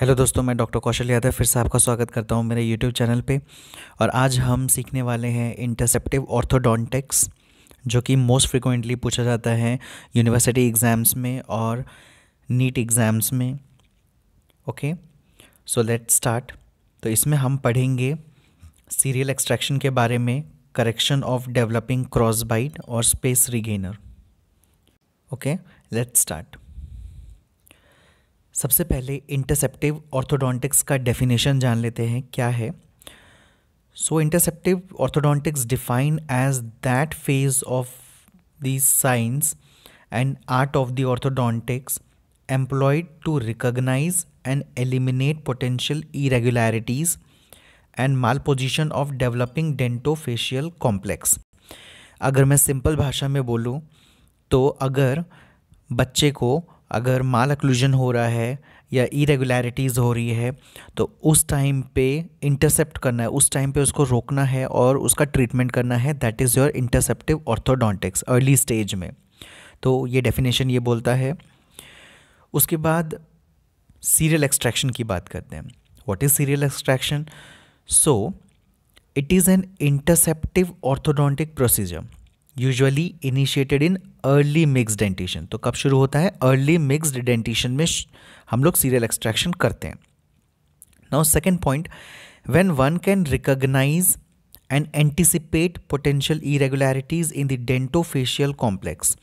Hello दोस्तों मैं doctor कौशल यादव फिर से आपका स्वागत करता हूं मेरे यूट्यूब चैनल पे और आज हम सीखने वाले हैं इंटरसेप्टिव ऑर्थोडोंटिक्स जो कि मोस्ट फ्रिक्वेंटली पूछा जाता है यूनिवर्सिटी एग्ज़ाम्स में और नीट एग्ज़ाम्स में ओके सो लेट स्टार्ट तो इसमें हम पढ़ेंगे सीरियल एक्सट्रैक्शन के बारे में correction of developing cross bite और space regainer okay let start सबसे पहले इंटरसेप्टिव ऑर्थोडोंटिक्स का डेफिनेशन जान लेते हैं क्या है so interceptive orthodontics define as that phase of the science and art of the orthodontics employed to recognise and eliminate potential irregularities and malposition of developing dentofacial complex अगर मैं simple भाषा में बोलूँ तो अगर बच्चे को अगर माल अक्लूजन हो रहा है या इरेगुलरिटीज़ हो रही है तो उस टाइम पे इंटरसेप्ट करना है उस टाइम पे उसको रोकना है और उसका ट्रीटमेंट करना है that is your interceptive orthodontics early stage में तो ये डेफिनेशन ये बोलता है उसके बाद सीरियल एक्सट्रैक्शन की बात करते हैं what is serial extraction so it is an interceptive orthodontic procedure usually initiated in early mix dentition तो कब शुरू होता है अर्ली मिक्सड डेंटिशन में हम लोग सीरियल एक्सट्रैक्शन करते हैं now second point when one can recognise and anticipate potential irregularities in the dentofacial complex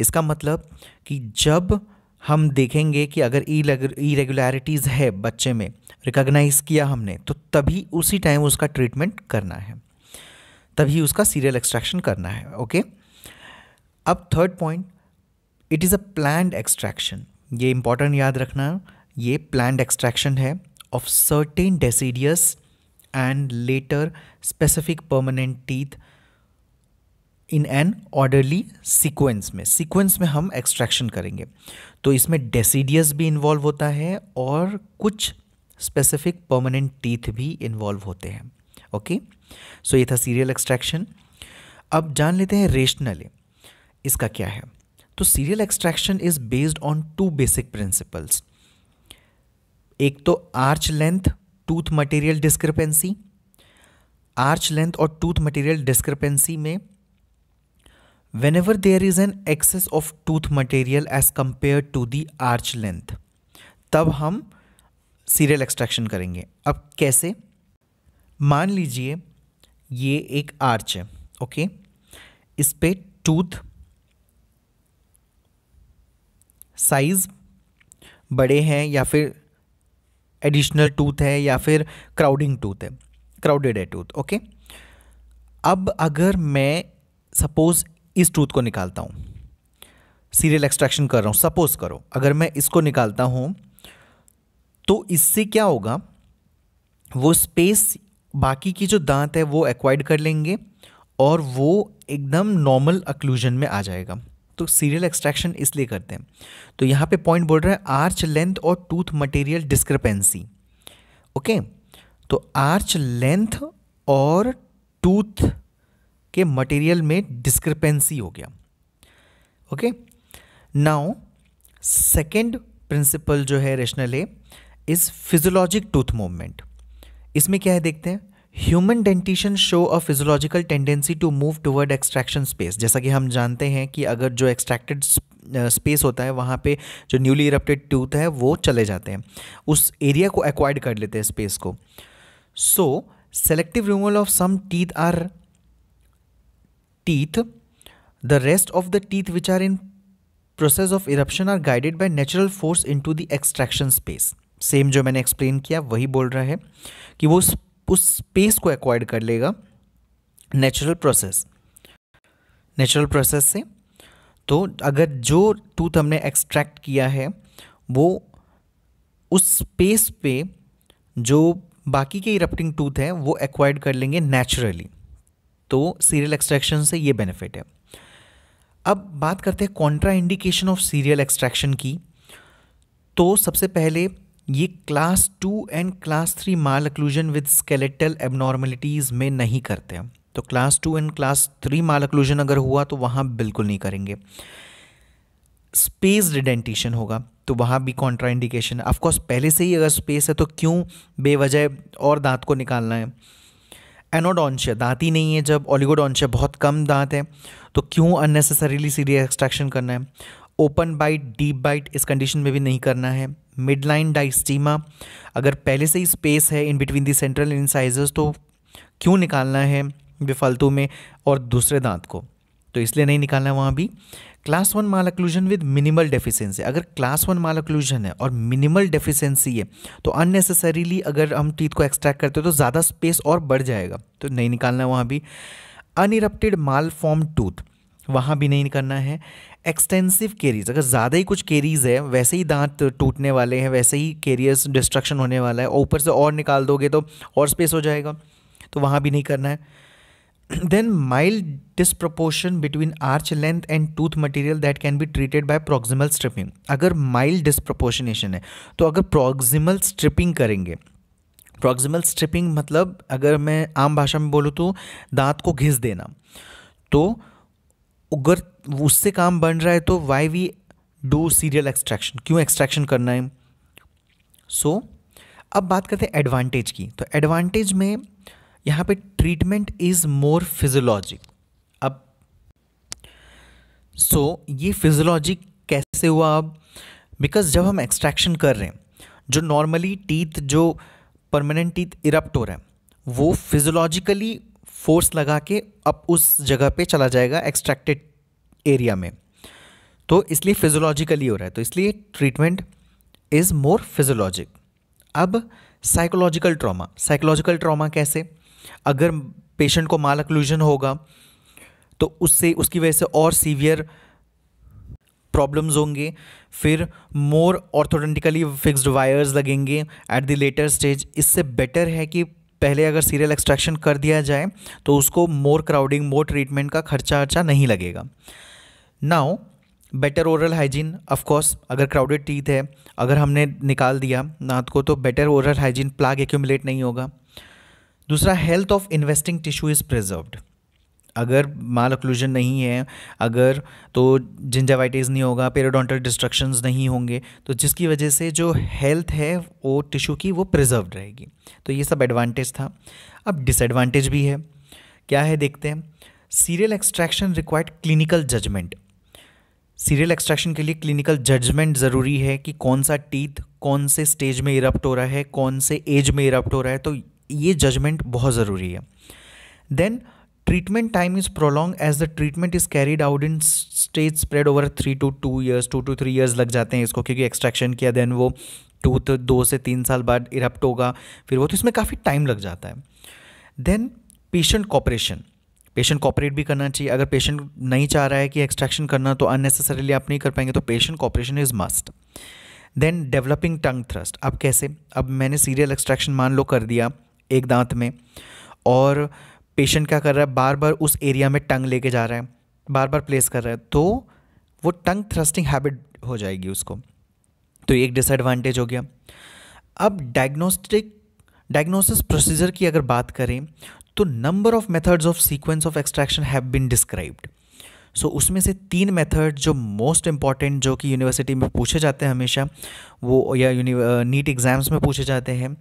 इसका मतलब कि जब हम देखेंगे कि अगर इरेगुलरिटीज़ है बच्चे में रिकोगनाइज किया हमने तो तभी उसी टाइम उसका ट्रीटमेंट करना है तभी उसका सीरियल एक्सट्रैक्शन करना है ओके अब third point it is a planned extraction ये इंपॉर्टेंट याद रखना ये प्लैंड एक्सट्रैक्शन है of certain deciduous and later specific permanent teeth in an orderly sequence में सीक्वेंस में हम एक्सट्रैक्शन करेंगे तो इसमें डेसीडियस भी इन्वॉल्व होता है और कुछ स्पेसिफिक परमानेंट टीथ भी इन्वॉल्व होते हैं ओके सो ये था सीरियल एक्सट्रैक्शन अब जान लेते हैं रेशनल इसका क्या है तो serial extraction is based on two basic principles एक तो arch length tooth material discrepancy arch length और टूथ मटेरियल डिस्क्रिपेंसी में whenever there is an excess of tooth material as compare to the arch length तब हम serial extraction करेंगे अब कैसे मान लीजिए ये एक आर्च है ओके इस पे टूथ साइज बड़े हैं या फिर एडिशनल टूथ है या फिर क्राउडिंग टूथ है क्राउडेड है टूथ ओके अब अगर मैं सपोज़ इस टूथ को निकालता हूँ सीरियल एक्सट्रैक्शन कर रहा हूँ सपोज़ करो अगर मैं इसको निकालता हूँ तो इससे क्या होगा वो स्पेस बाकी की जो दांत है वो एक्वाइड कर लेंगे और वो एकदम नॉर्मल अक्लूजन में आ जाएगा तो सीरियल एक्सट्रैक्शन इसलिए करते हैं तो यहाँ पे पॉइंट बोल रहा है आर्च लेंथ और टूथ मटेरियल डिस्क्रिपेंसी ओके तो आर्च लेंथ और टूथ के मटेरियल में डिस्क्रिपेंसी हो गया ओके नाउ सेकेंड प्रिंसिपल जो है रेशनल है इज़ फिजोलॉजिक टूथ मूवमेंट इसमें क्या है देखते हैं human dentition show a physiological tendency to move toward extraction space जैसा कि हम जानते हैं कि अगर जो एक्सट्रैक्टेड स्पेस होता है वहाँ पे जो न्यूली इरप्टेड टूथ है वो चले जाते हैं उस एरिया को एक्वाइड कर लेते हैं स्पेस को so selective removal of some teeth are teeth the rest of the teeth which are in process of eruption are guided by natural force into the extraction space same जो मैंने explain किया वही बोल रहा है कि वो उस स्पेस को एक्वाइड कर लेगा नेचुरल प्रोसेस नेचुरल प्रोसेस से तो अगर जो टूथ हमने एक्सट्रैक्ट किया है वो उस स्पेस पे जो बाकी के इरप्टिंग टूथ हैं वो एक्वाइड कर लेंगे नेचुरली तो सीरियल एक्सट्रैक्शन से ये बेनिफिट है अब बात करते हैं contraindication of serial extraction की तो सबसे पहले ये class two and class three malocclusion with skeletal abnormalities में नहीं करते हैं तो class two and class three malocclusion अगर हुआ तो वहाँ बिल्कुल नहीं करेंगे स्पेस डेंटिशन होगा तो वहाँ भी कॉन्ट्राइंडिकेशन ऑफकोर्स पहले से ही अगर स्पेस है तो क्यों बेवजह और दांत को निकालना है एनोडॉन्शिया दांत ही नहीं है जब ओलिगोडॉन्शिया बहुत कम दांत है तो क्यों अननेसेसरीली सीरिया एक्सट्रैक्शन करना है ओपन बाइट डीप बाइट इस कंडीशन में भी नहीं करना है मिड लाइन डाइस्टीमा अगर पहले से ही स्पेस है in between the central incisors तो क्यों निकालना है विफालतू में और दूसरे दांत को तो इसलिए नहीं निकालना वहाँ भी class one malocclusion with minimal deficiency अगर क्लास वन माल अक्लूजन है और मिनिमल डेफिशिएंसी है तो अननेसेसरीली अगर हम टीथ को एक्सट्रैक्ट करते हैं तो ज़्यादा स्पेस और बढ़ जाएगा तो नहीं निकालना वहाँ भी अनइरप्टेड माल फॉर्म टूथ वहाँ भी नहीं करना है एक्सटेंसिव केरीज अगर ज़्यादा ही कुछ केरीज है वैसे ही दांत टूटने वाले हैं वैसे ही केरियस डिस्ट्रक्शन होने वाला है ऊपर से और निकाल दोगे तो और स्पेस हो जाएगा तो वहाँ भी नहीं करना है then mild disproportion between arch length and tooth material that can be treated by proximal stripping अगर माइल्ड डिस्प्रपोर्शनेशन है तो अगर प्रोक्सिमल स्ट्रिपिंग करेंगे प्रोक्सिमल स्ट्रिपिंग मतलब अगर मैं आम भाषा में बोलूँ तो दांत को घिस देना तो उगर उससे काम बन रहा है तो why we do serial extraction क्यों एक्सट्रैक्शन करना है सो so, अब बात करते हैं एडवांटेज की तो एडवांटेज में यहाँ पे ट्रीटमेंट इज़ मोर फिजोलॉजिक अब सो so, ये फिजोलॉजिक कैसे हुआ अब बिकॉज जब हम एक्सट्रैक्शन कर रहे हैं जो नॉर्मली टीथ जो परमानेंट टीथ इरप्ट हो रहा है वो फिजोलॉजिकली फोर्स लगा के अब उस जगह पे चला जाएगा एक्सट्रैक्टेड एरिया में तो इसलिए फिजोलॉजिकली हो रहा है तो इसलिए ट्रीटमेंट इज़ मोर फिजोलॉजिक अब साइकोलॉजिकल ट्रॉमा साइकोलॉजिकल ट्रॉमा कैसे अगर पेशेंट को माल अक्लूजन होगा तो उससे उसकी वजह से और सीवियर प्रॉब्लम्स होंगे फिर मोर ऑर्थोडेंटिकली फिक्स्ड वायर्स लगेंगे एट द लेटर स्टेज इससे बेटर है कि पहले अगर सीरियल एक्सट्रैक्शन कर दिया जाए तो उसको मोर क्राउडिंग मोर ट्रीटमेंट का खर्चा वर्चा नहीं लगेगा now better oral hygiene of course अगर क्राउडेड टीथ है अगर हमने निकाल दिया नाथ को तो better oral hygiene plaque accumulate नहीं होगा दूसरा health of investing tissue is preserved अगर माल ऑक्लूजन नहीं है अगर तो जिंजावाइटिस नहीं होगा पेरोडोंटल डिस्ट्रक्शंस नहीं होंगे तो जिसकी वजह से जो हेल्थ है वो टिश्यू की वो प्रिजर्व रहेगी तो ये सब एडवांटेज था अब डिसएडवांटेज भी है क्या है देखते हैं serial extraction required clinical judgement serial extraction के लिए क्लिनिकल जजमेंट ज़रूरी है कि कौन सा टीथ कौन से स्टेज में इरप्ट हो रहा है कौन से एज में इरप्ट हो रहा है तो ये जजमेंट बहुत ज़रूरी है then treatment time is prolong as the treatment is carried out in stage spread over three to two years two to three years लग जाते हैं इसको क्योंकि एक्सट्रैक्शन किया देन वो टू तो दो से तीन साल बाद इरप्ट होगा फिर वो तो इसमें काफ़ी टाइम लग जाता है then patient cooperation patient cooperate भी करना चाहिए अगर पेशेंट नहीं चाह रहा है कि एक्सट्रैक्शन करना तो अननेसेसरीली आप नहीं कर पाएंगे तो patient cooperation is must then developing tongue thrust अब कैसे अब मैंने सीरियल एक्सट्रैक्शन मान लो कर दिया एक दांत में और पेशेंट क्या कर रहा है बार बार उस एरिया में टंग लेके जा रहा है बार बार प्लेस कर रहा है तो वो टंग थ्रस्टिंग हैबिट हो जाएगी उसको तो एक डिसएडवांटेज हो गया अब डायग्नोस्टिक डायग्नोसिस प्रोसीजर की अगर बात करें तो number of methods of sequence of extraction have been described so उसमें से तीन मेथड जो मोस्ट इंपॉर्टेंट जो कि यूनिवर्सिटी में पूछे जाते हैं हमेशा वो या नीट एग्ज़ाम्स में पूछे जाते हैं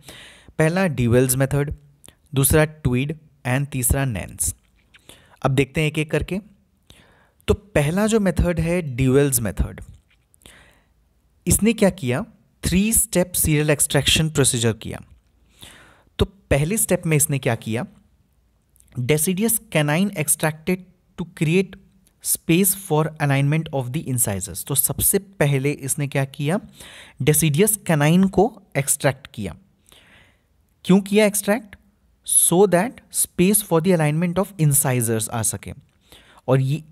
पहला डिवेल्स मेथड दूसरा ट्वीड एंड तीसरा नैन्स अब देखते हैं एक एक करके तो पहला जो मेथड है ड्यूएल्स मेथड इसने क्या किया three step serial extraction procedure किया तो पहले स्टेप में इसने क्या किया deciduous canine extracted to create space for alignment of the incisors तो सबसे पहले इसने क्या किया डेसीडियस कैनाइन को एक्सट्रैक्ट किया क्यों किया extract so that space for the alignment of incisors आ सके और ये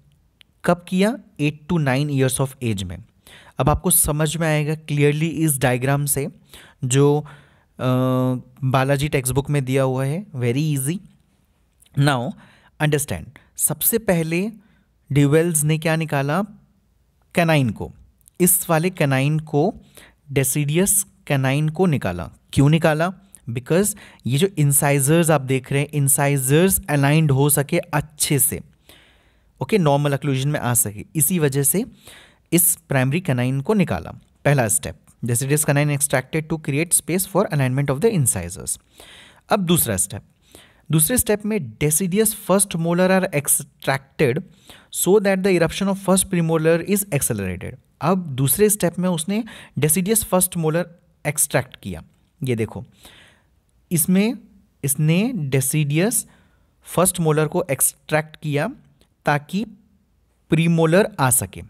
कब किया eight to nine years of age में अब आपको समझ में आएगा क्लियरली इस डायग्राम से जो बालाजी टेक्स्ट बुक में दिया हुआ है वेरी इजी नाउ अंडरस्टैंड सबसे पहले ड्यूवेल्स ने क्या निकाला कैनाइन को इस वाले कैनाइन को डेसीडियस कैनाइन को निकाला क्यों निकाला बिकॉज ये जो इंसाइजर्स आप देख रहे हैं इंसाइजर्स अलाइंड हो सके अच्छे से ओके नॉर्मल अक्लूजन में आ सके इसी वजह से इस प्राइमरी कैनाइन को निकाला पहला step deciduous canine extracted to create space for alignment of the incisors अब दूसरा स्टेप दूसरे स्टेप में deciduous first molar are extracted so that the eruption of first premolar is accelerated अब दूसरे स्टेप में उसने डेसीडियस फर्स्ट मोलर एक्सट्रैक्ट किया ये देखो इसमें इसने डेसीडियस फर्स्ट मोलर को एक्सट्रैक्ट किया ताकि प्रीमोलर आ सके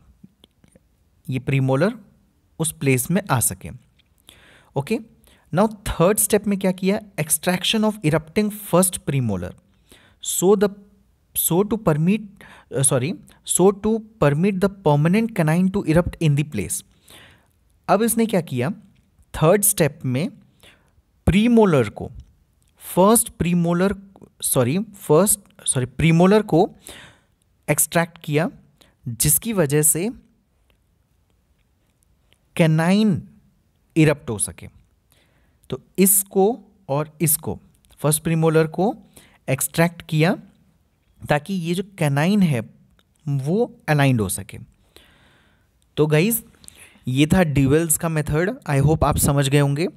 ये प्रीमोलर उस प्लेस में आ सके okay okay? Now third step में क्या किया extraction of erupting first premolar so the so to permit sorry so to permit the permanent canine to erupt in the place अब इसने क्या किया थर्ड स्टेप में प्रीमोलर को first premolar sorry first sorry premolar को extract किया जिसकी वजह से कैनाइन इरप्ट हो सके तो इसको और इसको फर्स्ट प्रीमोलर को एक्सट्रैक्ट किया ताकि ये जो कैनाइन है वो अलाइंड हो सके तो गाइज ये था ड्यूवेल्स का मेथड आई होप आप समझ गए होंगे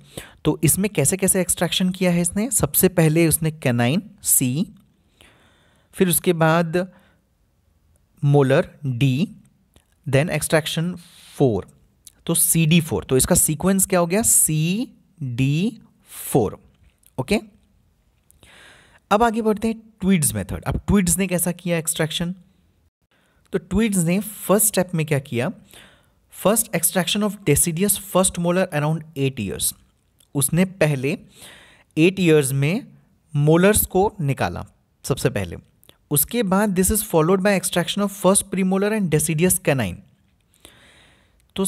तो इसमें कैसे कैसे एक्सट्रैक्शन किया है इसने सबसे पहले उसने कैनाइन सी फिर उसके बाद molar D then extraction four तो सी डी फोर तो इसका सीक्वेंस क्या हो गया सी डी फोर ओके अब आगे बढ़ते हैं ट्वीट्स मेथड अब ट्वीट्स ने कैसा किया एक्सट्रैक्शन तो ट्वीट्स ने फर्स्ट स्टेप में क्या किया first extraction of deciduous first molar around eight years उसने पहले एट ईयर्स में मोलर्स को निकाला सबसे पहले उसके बाद this is followed by extraction of first premolar and deciduous canine तो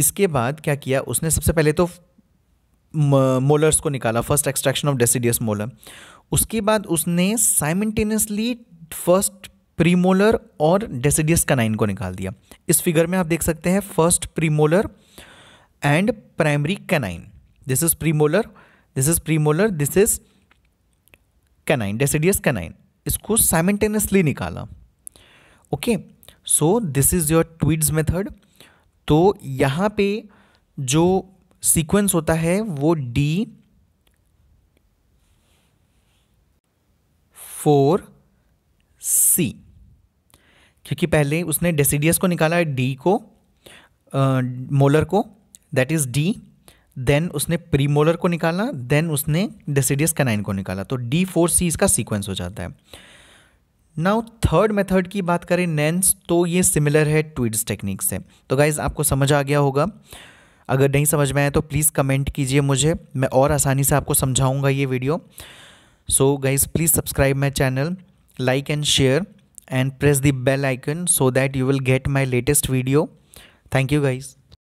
इसके बाद क्या किया उसने सबसे पहले तो मोलर्स को निकाला first extraction of deciduous molar उसके बाद उसने साइमेंटेनियसली फर्स्ट प्रीमोलर और डेसीडियस कनाइन को निकाल दिया इस फिगर में आप देख सकते हैं first premolar and primary canine this is premolar this is premolar this is canine deciduous canine इसको साइमेंटेनियसली निकाला okay so this is your Tweed's method तो यहाँ पे जो सीक्वेंस होता है वो डी फोर सी क्योंकि पहले उसने डेसीडियस को निकाला है डी को मोलर uh, को दैट इज़ डी देन उसने प्री मोलर को निकाला देन उसने डेसिडियस कनाइन को निकाला तो डी फोर सी इसका सीक्वेंस हो जाता है नाउ थर्ड मेथड की बात करें नेंस तो ये सिमिलर है ट्विड्स टेक्निक से तो गाइज आपको समझ आ गया होगा अगर नहीं समझ में आए तो प्लीज़ कमेंट कीजिए मुझे मैं और आसानी से आपको समझाऊँगा ये video so guys please subscribe my channel like and share and press the bell icon so that you will get my latest video thank you guys